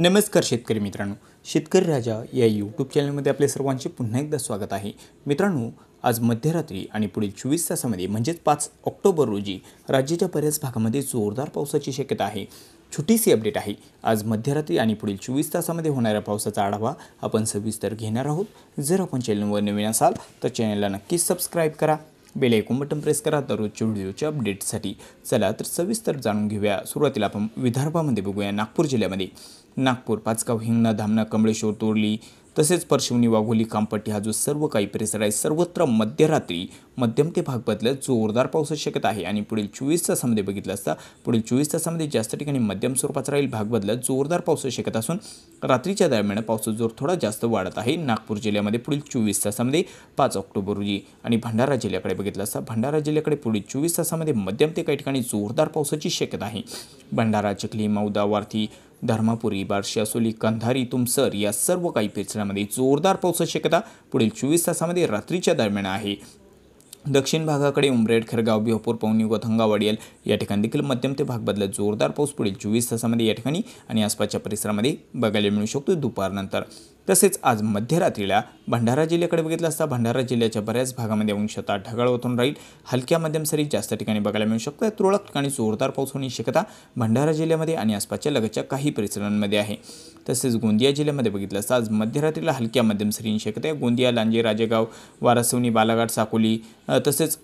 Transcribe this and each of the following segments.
नमस्कार शेतकरी मित्रांनो शेतकरी राजा या यूट्यूब चॅनलमध्ये आपले सर्वांचे पुन्हा एकदा स्वागत आहे मित्रांनो आज मध्यरात्री आणि पुढील चोवीस तासामध्ये म्हणजेच पाच ऑक्टोबर रोजी राज्याच्या बऱ्याच भागामध्ये जोरदार पावसाची शक्यता आहे छोटीशी अपडेट आहे आज मध्यरात्री आणि पुढील चोवीस तासामध्ये होणाऱ्या पावसाचा आढावा आपण सविस्तर घेणार आहोत जर आपण चॅनलवर नवीन असाल तर चॅनलला नक्कीच सबस्क्राईब करा बेल आयकॉन बटन प्रेस करा दररोजच्या व्हिडिओच्या अपडेटसाठी चला तर सविस्तर जाणून घेऊया सुरुवातीला आपण विदर्भामध्ये बघूया नागपूर जिल्ह्यामध्ये नागपूर पाचगाव हिंगणा धामणा कमळेश्वर तोरली तसेच परशिवनी वाघोली कामपट्टी हा जो सर्व काही परिसर आहे सर्वत्र मध्यरात्री मध्यम ते भाग बदलत जोरदार पाऊस शक्यता आहे आणि पुढील चोवीस तासामध्ये बघितलं असता पुढील चोवीस तासामध्ये जास्त ठिकाणी मध्यम स्वरूपाचा राहील भाग बदलत जोरदार पाऊस शक्यता असून रात्रीच्या दरम्यान पावसाचा जोर थोडा जास्त वाढत आहे नागपूर जिल्ह्यामध्ये पुढील चोवीस तासामध्ये पाच ऑक्टोबर रोजी आणि भंडारा जिल्ह्याकडे बघितलं असता भंडारा जिल्ह्याकडे पुढील चोवीस तासामध्ये मध्यम ते काही ठिकाणी जोरदार पावसाची शक्यता आहे भंडारा चिखली मौदा वारथी धर्मापुरी बार्शी असोली कंधारी तुमसर या सर्व काही पेचण्यामध्ये जोरदार पाऊस शक्यता पुढील चोवीस तासामध्ये रात्रीच्या दरम्यान आहे दक्षिण भागाकडे उमरेड खरगाव बिहापूर पवनी गोथंगा वडियल या ठिकाणी देखील मध्यम ते भाग बदलत जोरदार पाऊस पुढील चोवीस तासामध्ये या ठिकाणी आणि आसपासच्या परिसरामध्ये बघायला मिळू शकतो दुपारनंतर तसेच आज मध्यरात्रीला भंडारा जिल्ह्याकडे बघितलं असता भंडारा जिल्ह्याच्या बऱ्याच भागामध्ये अंशतः ढगाळ होतून राहील हलक्या मध्यम सरी जास्त ठिकाणी बघायला मिळू शकतात तुरळक ठिकाणी जोरदार पाऊस होण्याची शक्यता भंडारा जिल्ह्यामध्ये आणि आसपासच्या लगतच्या काही परिसरांमध्ये आहे तसेच गोंदिया जिल्ह्यामध्ये बघितलं असता आज मध्यरात्रीला हलक्या मध्यम सरींची शक्यता आहे गोंदिया लांजे राजेगाव वारासवनी बालाघाट साकोली तसेच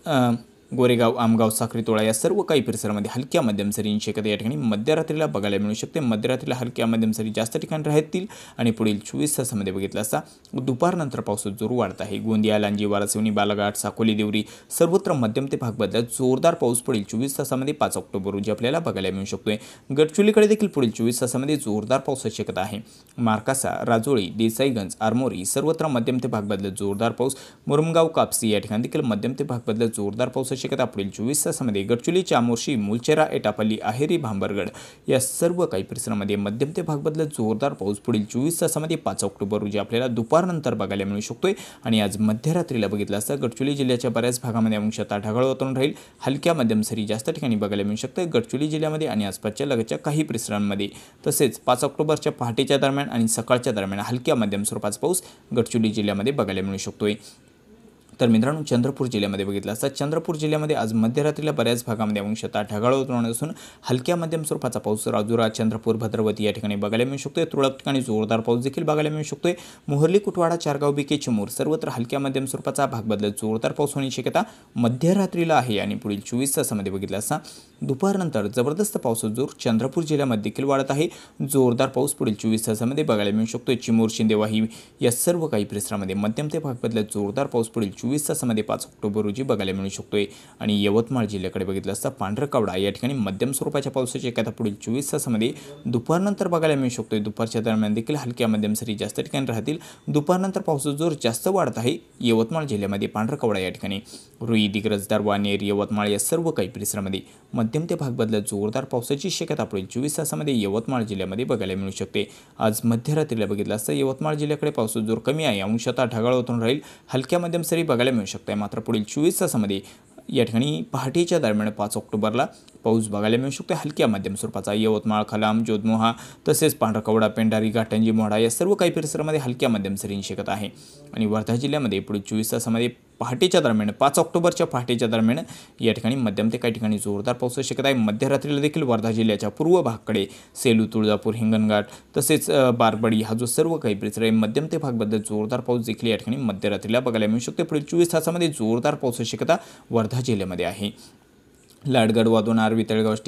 गोरेगाव आमगाव तोळा या सर्व काही परिसरामध्ये हलक्या मध्यम सरींची या ठिकाणी मध्यरात्रीला बघायला मिळू शकते मध्यरात्रीला हलक्या मध्यम सरी जास्त ठिकाणी राहतील आणि पुढील चोवीस तासामध्ये बघितलं असता दुपारनंतर पाऊस जोर वाढत आहे गोंदिया लांजी वारासिवणी बालाघाट साकोली देवरी सर्वत्र मध्यम ते भाग बदलत जोरदार पाऊस पुढील चोवीस तासामध्ये पाच ऑक्टोबर रोजी आपल्याला बघायला मिळू शकतोय गडचुलीकडे देखील पुढील चोवीस तासामध्ये जोरदार पावसाची शक्यता आहे मार्कासा राजोळी देसाईगंज आरमोरी सर्वत्र मध्यम ते भाग बदलत जोरदार पाऊस मुरमगाव कापसी या ठिकाणी देखील मध्यम ते भाग बदलत जोरदार पावसाची शक्यता पुढील चोवीस तासामध्ये गडचुली चामोर्शी मुलचेरा एटापल्ली आहेरी भांबरगड या सर्व काही परिसरामध्ये मध्यम ते भाग जोरदार पाऊस पुढील चोवीस तासामध्ये पाच ऑक्टोबर रोजी आपल्याला दुपारनंतर बघायला मिळू शकतोय आणि आज मध्यरात्रीला बघितलं असता गडचुली जिल्ह्याच्या बऱ्याच भागामध्ये अंशता ढगाळ वातावरण राहील हलक्या मध्यम सरी जास्त ठिकाणी बघायला मिळू शकतं गडचुली जिल्ह्यामध्ये आणि आसपासच्या लगतच्या काही परिसरांमध्ये तसेच पाच ऑक्टोबरच्या पहाटेच्या दरम्यान आणि सकाळच्या दरम्यान हलक्या मध्यम स्वरूपाचा पाऊस गडचिरोली जिल्ह्यामध्ये बघायला मिळू शकतोय तर मित्रांनो चंद्रपूर जिल्ह्यामध्ये बघितलं असता चंद्रपूर जिल्ह्यामध्ये आज मध्यरात्रीला बऱ्याच भागामध्ये अंशतः ढगाळ होत असून हलक्या मध्यम स्वरूपाचा पाऊस राजुरा चंद्रपूर भद्रवती या ठिकाणी बघायला मिळू शकतोय तुरळक ठिकाणी जोरदार पाऊस देखील बघायला मिळू शकतोय मोहर्ली कुटवाडा चारगाव बिके चिमूर सर्वत्र हलक्या मध्यम स्वरूपाचा भाग बदलत जोरदार पाऊस होण्याची शक्यता मध्यरात्रीला आहे आणि पुढील चोवीस तासामध्ये बघितलं असता दुपारनंतर जबरदस्त पाऊस जोर चंद्रपूर जिल्ह्यामध्ये देखील वाढत आहे जोरदार पाऊस पुढील चोवीस तासामध्ये बघायला मिळू शकतोय चिमूर शिंदेवाही या सर्व काही परिसरामध्ये मध्यम ते भाग बदलत जोरदार पाऊस पुढील चोवीस चोवीस तासामध्ये पाच ऑक्टोबर रोजी बघायला मिळू शकतोय आणि यवतमाळ जिल्ह्याकडे बघितलं असता पांढरकावडा या ठिकाणी मध्यम स्वरूपाच्या पावसाची एखादा पुढील चोवीस तासामध्ये दुपारनंतर बघायला मिळू शकतोय दुपारच्या दरम्यान देखील हलक्या मध्यम सरी जास्त ठिकाणी राहतील दुपारनंतर पावसाचा जोर जास्त वाढत आहे यवतमाळ जिल्ह्यामध्ये पांढरकवडा या ठिकाणी रुई दिग्रज दरवानेर यवतमाळ या सर्व काही परिसरामध्ये मध्यम ते भाग बदलत जोरदार पावसाची शक्यता पुढील चोवीस तासामध्ये यवतमाळ जिल्ह्यामध्ये बघायला मिळू शकते आज मध्यरात्रीला बघितलं असता यवतमाळ जिल्ह्याकडे पावसाचा जोर कमी आहे अंशतः ढगाळ होतून राहील हलक्या मध्यम सरी बघायला बघायला मिळू शकतो मात्र पुढील चोवीस तासामध्ये या ठिकाणी पहाटेच्या दरम्यान पाच ऑक्टोबरला पाऊस बघायला मिळू शकतो हलक्या मध्यम स्वरूपाचा यवतमाळ खलाम जोधमोहा तसेच पांढरकवडा पेंढारी घाटंजी मोडा या सर्व काही परिसरामध्ये हलक्या मध्यम सरींनी शकत आहे आणि वर्धा जिल्ह्यामध्ये पुढील चोवीस तासामध्ये पहाटेच्या दरम्यान पाच ऑक्टोबरच्या पहाटेच्या दरम्यान या ठिकाणी मध्यम ते काही ठिकाणी जोरदार पाऊस शक्यता आहे मध्यरात्रीला देखील वर्धा जिल्ह्याच्या पूर्व भागकडे सेलू तुळजापूर हिंगणघाट तसेच बारबडी हा जो सर्व काही परिसर आहे मध्यम ते भागबद्दल जोरदार पाऊस देखील या ठिकाणी मध्यरात्रीला बघायला मिळू शकतो पुढील चोवीस तासामध्ये जोरदार पाऊस शक्यता वर्धा जिल्ह्यामध्ये आहे लाडगड वादून आरवी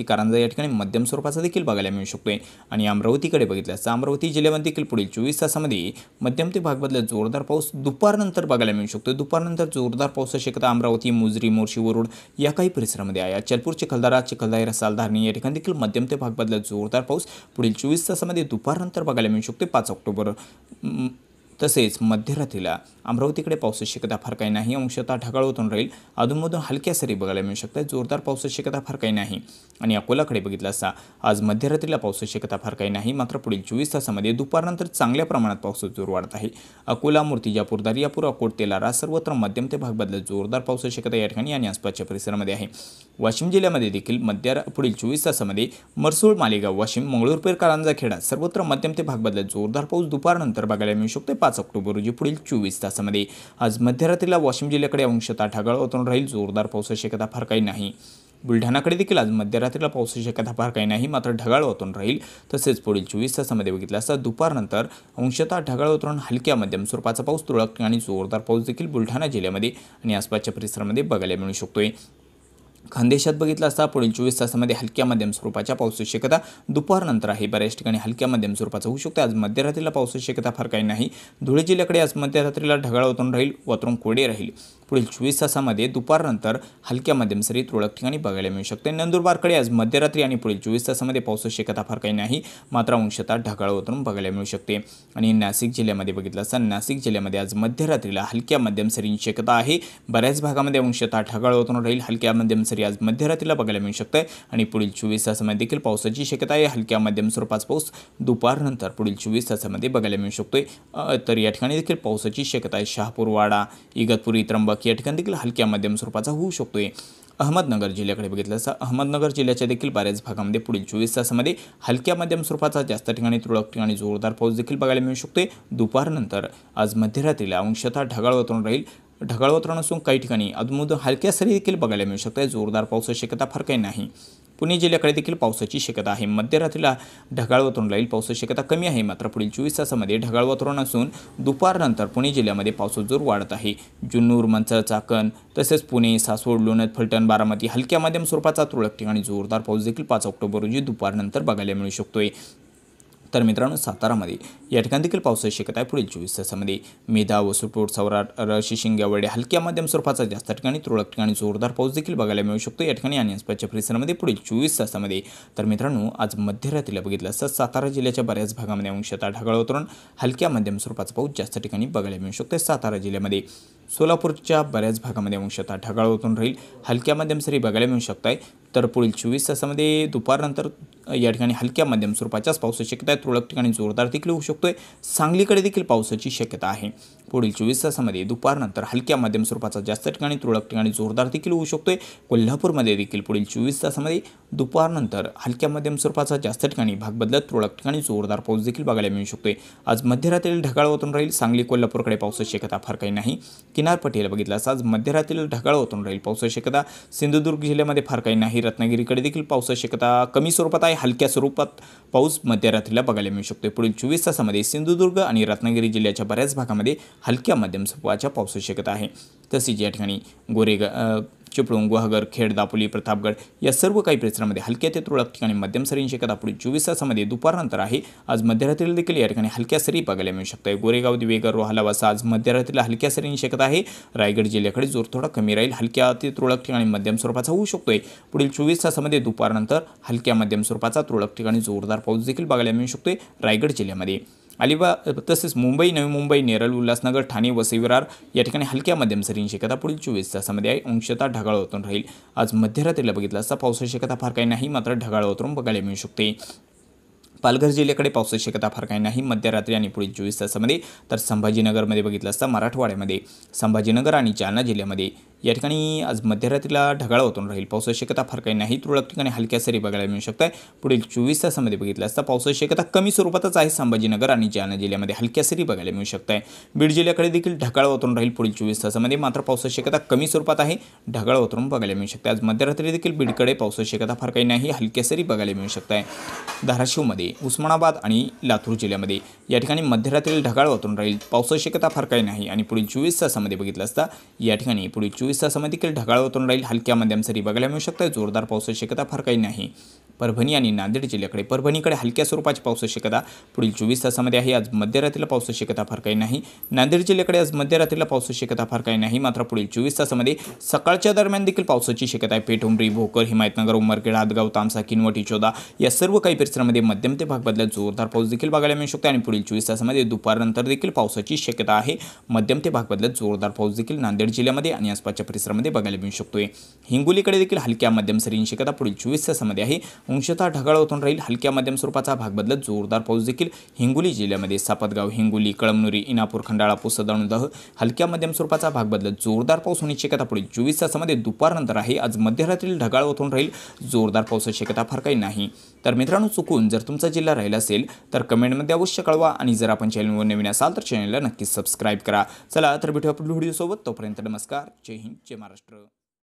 कारंजा या ठिकाणी मध्यम स्वरूपाचा देखील बघायला मिळू शकतोय आणि अमरावतीकडे बघितल्यास अमरावती जिल्ह्यामध्ये देखील पुढील चोवीस तासामध्ये मध्यम ते भागमधला जोरदार पाऊस दुपारनंतर बघायला मिळू शकतो दुपारनंतर जोरदार पाऊस शक्यता अमरावती मुजरी मोर्शी वरुड या काही परिसरामध्ये आहे चलपूर चिखलदारा चिखलदायरा सालधारणी या ठिकाणी देखील मध्यम ते भागमधला जोरदार पाऊस पुढील चोवीस तासामध्ये दुपारनंतर बघायला मिळू शकते पाच ऑक्टोबर तसेच मध्यरात्रीला अमरावतीकडे पावसाची शक्यता फार काही नाही अंशतः होतून राहील अधूनमधून हलक्या सरी बघायला मिळू शकतात जोरदार पावसाची शक्यता फार काही नाही आणि अकोलाकडे बघितलं असता आज मध्यरात्रीला पावसाची शक्यता फार काही नाही मात्र पुढील चोवीस तासामध्ये दुपारनंतर चांगल्या प्रमाणात पाऊस जोर वाढत आहे अकोला मूर्तिजापूर दर्यापूर अकोट तेलारा सर्वत्र मध्यम ते भाग बदलत जोरदार पावसाची शक्यता या ठिकाणी आणि आसपासच्या परिसरामध्ये आहे वाशिम जिल्ह्यामध्ये देखील मध्य पुढील चोवीस तासामध्ये मरसूळ मालेगाव वाशिम मंगळूरपेर कारांजा खेडा सर्वत्र मध्यम ते भाग बदलत जोरदार पाऊस दुपारनंतर बघायला मिळू शकतो पाच ऑक्टोबर रोजी पुढील चोवीस तासामध्ये आज मध्यरात्रीला वाशिम जिल्ह्याकडे अंशतः ढगाळ वातावरण राहील जोरदार पावसाची शक्यता फार काही नाही बुलढाणाकडे देखील आज मध्यरात्रीला पावसाची शक्यता फार काही नाही मात्र ढगाळ वातावरण राहील तसेच पुढील चोवीस तासामध्ये बघितलं असता दुपारनंतर अंशतः ढगाळ वातावरण हलक्या मध्यम स्वरूपाचा पाऊस तुरळक आणि जोरदार पाऊस देखील बुलढाणा जिल्ह्यामध्ये आणि आसपासच्या परिसरामध्ये बघायला मिळू शकतोय खानदेशात बघितलं असता पुढील चोवीस तासामध्ये हलक्या मध्यम स्वरूपाच्या पावसाची शक्यता दुपारनंतर आहे बऱ्याच ठिकाणी हलक्या मध्यम स्वरूपाचा होऊ शकतो आज मध्यरात्रीला पावसाची शक्यता फार काही नाही धुळे जिल्ह्याकडे आज मध्यरात्रीला ढगाळ वातावरण राहील वातरून कोडे राहील पुढील चोवीस तासामध्ये दुपारनंतर हलक्या मध्यम सरी तुरळक ठिकाणी बघायला मिळू शकते नंदुरबारकडे आज मध्यरात्री आणि पुढील चोवीस तासामध्ये पावसाची शक्यता फार काही नाही मात्र अंशतः ढगाळ वतरून बघायला मिळू शकते आणि नाशिक जिल्ह्यामध्ये बघितलं असता नाशिक जिल्ह्यामध्ये आज मध्यरात्रीला हलक्या मध्यम सरींची शक्यता आहे बऱ्याच भागामध्ये अंशतः ढगाळ वातावरण राहील हलक्या मध्यम सरासरी आज मध्यरात्रीला बघायला मिळू शकतं आणि पुढील चोवीस तासामध्ये देखील पावसाची शक्यता आहे हलक्या मध्यम स्वरूपाचा पाऊस दुपारनंतर पुढील चोवीस तासामध्ये बघायला मिळू शकतो तर या ठिकाणी देखील पावसाची शक्यता आहे शहापूर वाडा इगतपुरी त्र्यंबक या ठिकाणी देखील हलक्या मध्यम स्वरूपाचा होऊ शकतो अहमदनगर जिल्ह्याकडे बघितलं असं अहमदनगर जिल्ह्याच्या देखील बऱ्याच भागामध्ये पुढील चोवीस तासामध्ये हलक्या मध्यम स्वरूपाचा जास्त ठिकाणी तुरळक ठिकाणी जोरदार पाऊस देखील बघायला मिळू शकतो दुपारनंतर आज मध्यरात्रीला अंशतः ढगाळ वातावरण राहील ढगाळ वातावरण असून काही ठिकाणी अधूनमधून हलक्या सरी देखील बघायला मिळू शकतात जोरदार पावसाची शक्यता फार काही नाही पुणे जिल्ह्याकडे देखील पावसाची शक्यता आहे मध्यरात्रीला ढगाळ वातावरण राहील पावसाची शक्यता कमी आहे मात्र पुढील चोवीस तासामध्ये ढगाळ वातावरण असून दुपारनंतर पुणे जिल्ह्यामध्ये पावसाचा जोर वाढत आहे जुन्नूर मंचळ चाकण तसेच पुणे सासवड लोणत फलटण बारामती हलक्या माध्यम स्वरूपाचा तुरळक ठिकाणी जोरदार पाऊस देखील पाच ऑक्टोबर रोजी दुपारनंतर बघायला मिळू शकतोय तर मित्रांनो सातारामध्ये या ठिकाणी देखील पावसाची शक्यता आहे पुढील चोवीस तासामध्ये मेधा वसुपूर सौराट रशी वडे हलक्या मध्यम स्वरूपाचा जास्त ठिकाणी तुरळक ठिकाणी जोरदार पाऊस देखील बघायला मिळू शकतो या ठिकाणी आणि आसपासच्या परिसरामध्ये पुढील चोवीस तासामध्ये तर मित्रांनो आज मध्यरात्रीला बघितलं असतं सातारा जिल्ह्याच्या बऱ्याच भागामध्ये अंशतः ढगाळ उतरून हलक्या मध्यम स्वरूपाचा पाऊस जास्त ठिकाणी बघायला मिळू शकतो सातारा जिल्ह्यामध्ये सोलापूरच्या बऱ्याच भागामध्ये अंशतः ढगाळ उतरून राहील हलक्या मध्यम सरी बघायला मिळू शकत तर पुढील चोवीस तासामध्ये दुपारनंतर या ठिकाणी हलक्या मध्यम स्वरूपाच्याच पावसाची शक्यता आहे तुरळक ठिकाणी जोरदार देखील होऊ शकतो सांगलीकडे देखील पावसाची शक्यता आहे पुढील चोवीस तासामध्ये दुपारनंतर हलक्या मध्यम स्वरूपाचा जास्त ठिकाणी तुरळक ठिकाणी जोरदार देखील होऊ शकतो कोल्हापूरमध्ये देखील पुढील चोवीस तासामध्ये दुपारनंतर हलक्या मध्यम स्वरूपाचा जास्त ठिकाणी भाग बदलत तुरळक ठिकाणी जोरदार पाऊस देखील बघायला मिळू शकतो आहे आज मध्यरात्रीला ढगाळ ओतून राहील सांगली कोल्हापूरकडे पावसाची शक्यता फार काही नाही किनारपट्टीला बघितल्यास आज मध्यरात्रीला ढगाळ ओतून राहील पावसाची शक्यता सिंधुदुर्ग जिल्ह्यामध्ये फार काही नाही रत्नागिरीकडे देखील पावसाची शक्यता कमी स्वरूपात आहे हलक्या स्वरूपात पाऊस मध्यरात्रीला बघायला मिळू शकतो पुढील चोवीस तासामध्ये सिंधुदुर्ग आणि रत्नागिरी जिल्ह्याच्या बऱ्याच भागामध्ये हलक्या मध्यम स्वरूपाच्या पावसाची शक्यता आहे तसेच या ठिकाणी गोरेगा चिपळूण गुहागर खेड दापोली प्रतापगड या सर्व काही परिसरामध्ये हलक्या ते तुरळक ठिकाणी मध्यम आहे पुढील चोवीस तासामध्ये दुपारनंतर आहे आज मध्यरात्रीला देखील या ठिकाणी हलक्या सरी बघायला मिळू शकतात गोरेगाव दिवेगर रोहाला वासा आज मध्यरात्रीला हलक्या सरी शक्यता आहे रायगड जिल्ह्याकडे जोर थोडा कमी राहील हलक्या ते तुरळक ठिकाणी मध्यम स्वरूपाचा होऊ शकतोय पुढील चोवीस तासामध्ये दुपारनंतर हलक्या मध्यम स्वरूपाचा तुरळक ठिकाणी जोरदार पाऊस देखील बघायला मिळू शकतोय रायगड जिल्ह्यामध्ये अलिबाग तसेच मुंबई नवी मुंबई नेरळ उल्हासनगर ठाणे वसई विरार या ठिकाणी हलक्या मध्यम सरींची शक्यता पुढील चोवीस तासामध्ये आहे अंशता ढगाळ ओतून राहील आज मध्यरात्रीला बघितलं असता पावसाची शक्यता फार काही नाही मात्र ढगाळ ओतून बघायला मिळू शकते पालघर जिल्ह्याकडे पावसाची शक्यता फार काही नाही मध्यरात्री आणि पुढील चोवीस तासामध्ये तर संभाजीनगरमध्ये बघितलं असता मराठवाड्यामध्ये संभाजीनगर आणि जालना जिल्ह्यामध्ये या ठिकाणी आज मध्यरात्रीला ढगाळ होतून राहील पावसाची शक्यता फार काही नाही तुरळक ठिकाणी हलक्या सरी बघायला मिळू शकत पुढील चोवीस तासामध्ये बघितलं असता पावसाची शक्यता कमी स्वरूपातच आहे संभाजीनगर आणि जालना जिल्ह्यामध्ये हलक्या सरी बघायला मिळू शकत बीड जिल्ह्याकडे देखील ढगाळ वातावरण राहील पुढील चोवीस तासामध्ये मात्र पावसाची शक्यता कमी स्वरूपात आहे ढगाळ वातावरण बघायला मिळू शकते आज मध्यरात्री देखील बीडकडे पावसाची शक्यता फार काही नाही हलक्या सरी बघायला मिळू शकते धाराशिवमध्ये उस्मानाबाद आणि लातूर जिल्ह्यामध्ये या ठिकाणी मध्यरात्रीला ढगाळ वतरून राहील पावसाची शक्यता फार काही नाही आणि पुढील चोवीस तासामध्ये बघितलं असता या ठिकाणी पुढील चोवीस चोवीस तासामध्ये देखील ढगाळ वातावरण राहील हलक्या मध्यम सरी बघायला मिळू शकतात जोरदार पावसाची शक्यता फार काही नाही परभणी आणि नांदेड जिल्ह्याकडे परभणीकडे हलक्या स्वरूपाची पावसाची शक्यता पुढील चोवीस तासामध्ये आहे आज मध्यरात्रीला पावसाची शक्यता फार काही नाही नांदेड जिल्ह्याकडे आज मध्यरात्रीला पावसाची शक्यता फार काही नाही मात्र पुढील चोवीस तासामध्ये सकाळच्या दरम्यान देखील पावसाची शक्यता आहे पेठुंबरी भोकर हिमायतनगर उमरखेड आदगाव तामसा किनवटी इचोदा या सर्व काही परिसरामध्ये मध्यम ते भाग बदलत जोरदार पाऊस देखील बघायला मिळू शकतो आणि पुढील चोवीस तासामध्ये दुपारनंतर देखील पावसाची शक्यता आहे मध्यम ते भाग बदलत जोरदार पाऊस देखील नांदेड जिल्ह्यामध्ये आणि आसपासच्या परिसरामध्ये बघायला मिळू शकतोय हिंगोलीकडे देखील हलक्या मध्यम सरींची शक्यता पुढील चोवीस तासामध्ये आहे अंशतः ढगाळ होतून राहील हलक्या मध्यम स्वरूपाचा भाग बदलत जोरदार पाऊस देखील हिंगोली जिल्ह्यामध्ये सापतगाव हिंगोली कळमनुरी इनापूर खंडाळा दह हलक्या मध्यम स्वरूपाचा भाग बदलत जोरदार पाऊस होण्याची शक्यता पुढील चोवीस तासामध्ये दुपारनंतर आहे आज मध्यरात्री ढगाळ होतून राहील जोरदार पावसाची शक्यता फार काही नाही तर मित्रांनो चुकून जर तुमचा जिल्हा राहिला असेल तर कमेंटमध्ये अवश्य कळवा आणि जर आपण चॅनलवर नवीन असाल तर चॅनलला नक्की सबस्क्राईब करा चला तर भेटू आपण व्हिडिओसोबत तोपर्यंत नमस्कार जय हिंद चे महाराष्ट्र